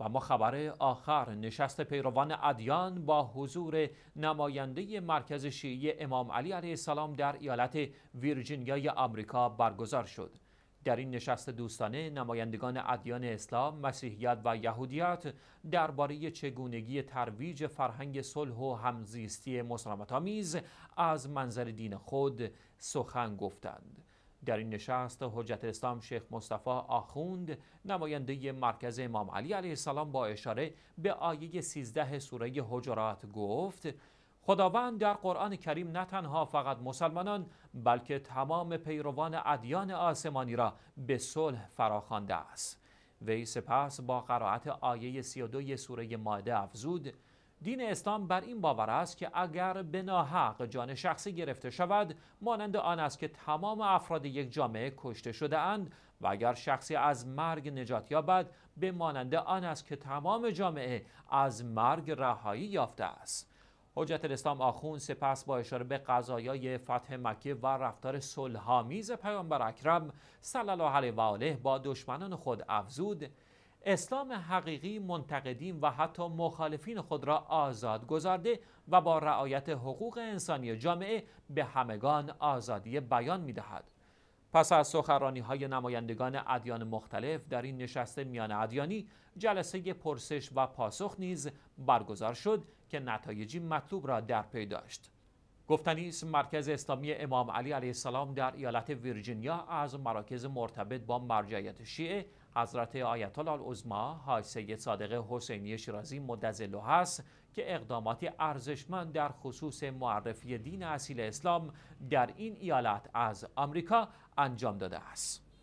و ما خبر آخر نشست پیروان ادیان با حضور نماینده مرکز شیعه امام علی علیه السلام در ایالت ویرجینیای آمریکا برگزار شد در این نشست دوستانه نمایندگان ادیان اسلام، مسیحیت و یهودیت درباره چگونگی ترویج فرهنگ صلح و همزیستی مسالمت‌آمیز از منظر دین خود سخن گفتند. در این نشست حجت اسلام شیخ مصطفی آخوند نماینده مرکز امام علی علیه السلام با اشاره به آیه 13 سوره حجرات گفت خداوند در قرآن کریم نه تنها فقط مسلمانان بلکه تمام پیروان ادیان آسمانی را به صلح فراخوانده است وی سپس با قرائت آیه 32 سوره ماده افزود دین اسلام بر این باور است که اگر به ناحق جان شخصی گرفته شود مانند آن است که تمام افراد یک جامعه کشته شده اند و اگر شخصی از مرگ نجات یابد به مانند آن است که تمام جامعه از مرگ رهایی یافته است حجت الاسلام آخون سپس با اشاره به قضایای فتح مکه و رفتار سلحامیز پیامبر اکرم صلی الله علیه و آله با دشمنان خود افزود اسلام حقیقی منتقدین و حتی مخالفین خود را آزاد گذارده و با رعایت حقوق انسانی جامعه به همگان آزادی بیان می دهد. پس از سخرانی های نمایندگان ادیان مختلف در این نشست میان ادیانی جلسه پرسش و پاسخ نیز برگزار شد که نتایجی مطلوب را در پی داشت. گفتنی است مرکز اسلامی امام علی علیه السلام در ایالت ویرجینیا از مراکز مرتبط با مرجعیت شیعه حضرت آیت الله العظما حاج سید صادق حسینی شیرازی مدزلو هست که اقداماتی ارزشمند در خصوص معرفی دین اصیل اسلام در این ایالت از آمریکا انجام داده است